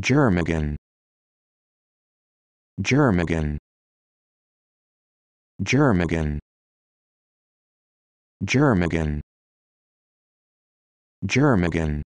Germigan. Germigan. Germigan. Germigan. Germigan.